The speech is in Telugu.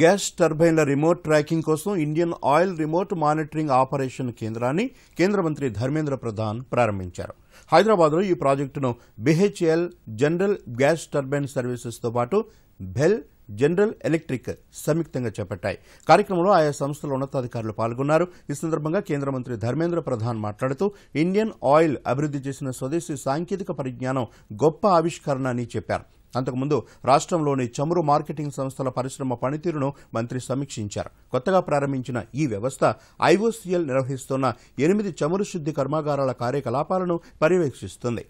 గ్యాస్ టర్బైన్ల రిమోట్ ట్రాకింగ్ కోసం Indian oil remote monitoring operation కేంద్రాన్ని కేంద్ర మంత్రి ధర్మేంద్ర ప్రధాన్ ప్రారంభించారు హైదరాబాద్లో ఈ ప్రాజెక్టును బీహెచ్ఎల్ జనరల్ గ్యాస్ టర్బైన్ సర్వీసెస్తో పాటు బెల్ జనరల్ ఎలక్ట్రిక్ సంయుక్తంగా చేపట్టాయి కార్యక్రమంలో ఆయా సంస్థల ఉన్నతాధికారులు పాల్గొన్నారు ఈ సందర్భంగా కేంద్ర మంత్రి ధర్మేంద్ర ప్రధాన్ మాట్లాడుతూ ఇండియన్ ఆయిల్ అభివృద్ది చేసిన స్వదేశీ సాంకేతిక పరిజ్ఞానం గొప్ప ఆవిష్కరణ అని చెప్పారు అంతకుముందు రాష్ట్రంలోని చమురు మార్కెటింగ్ సంస్థల పరిశ్రమ పనితీరును మంత్రి సమీక్షించారు కొత్తగా ప్రారంభించిన ఈ వ్యవస్థ ఐఓసీఎల్ నిర్వహిస్తున్న ఎనిమిది చమురు శుద్ధి కర్మాగారాల కార్యకలాపాలను పర్యవేక్షిస్తుంది